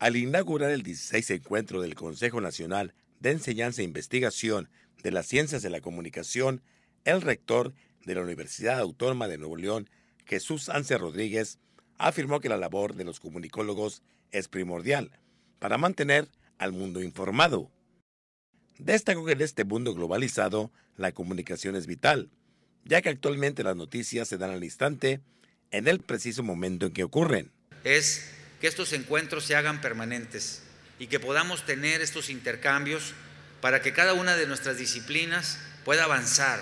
Al inaugurar el 16 encuentro del Consejo Nacional de Enseñanza e Investigación de las Ciencias de la Comunicación, el rector de la Universidad Autónoma de Nuevo León, Jesús Sánchez Rodríguez, afirmó que la labor de los comunicólogos es primordial para mantener al mundo informado. Destacó que en este mundo globalizado la comunicación es vital, ya que actualmente las noticias se dan al instante en el preciso momento en que ocurren que estos encuentros se hagan permanentes y que podamos tener estos intercambios para que cada una de nuestras disciplinas pueda avanzar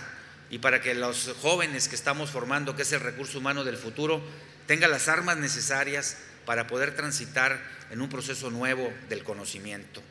y para que los jóvenes que estamos formando, que es el recurso humano del futuro, tenga las armas necesarias para poder transitar en un proceso nuevo del conocimiento.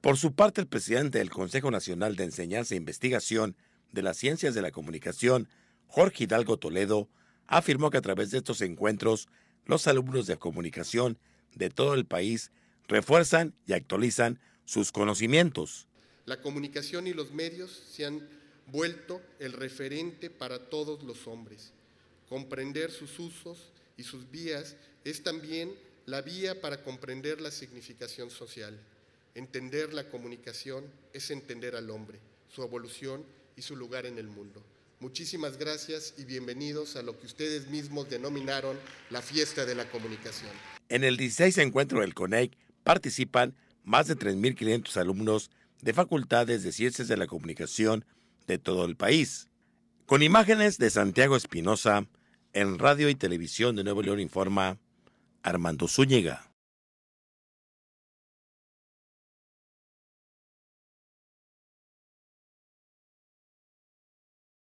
Por su parte, el presidente del Consejo Nacional de Enseñanza e Investigación de las Ciencias de la Comunicación, Jorge Hidalgo Toledo, afirmó que a través de estos encuentros los alumnos de comunicación de todo el país refuerzan y actualizan sus conocimientos. La comunicación y los medios se han vuelto el referente para todos los hombres. Comprender sus usos y sus vías es también la vía para comprender la significación social. Entender la comunicación es entender al hombre, su evolución y su lugar en el mundo. Muchísimas gracias y bienvenidos a lo que ustedes mismos denominaron la fiesta de la comunicación. En el 16 encuentro del Conec participan más de 3.500 alumnos de facultades de ciencias de la comunicación de todo el país. Con imágenes de Santiago Espinosa, en radio y televisión de Nuevo León informa Armando Zúñiga.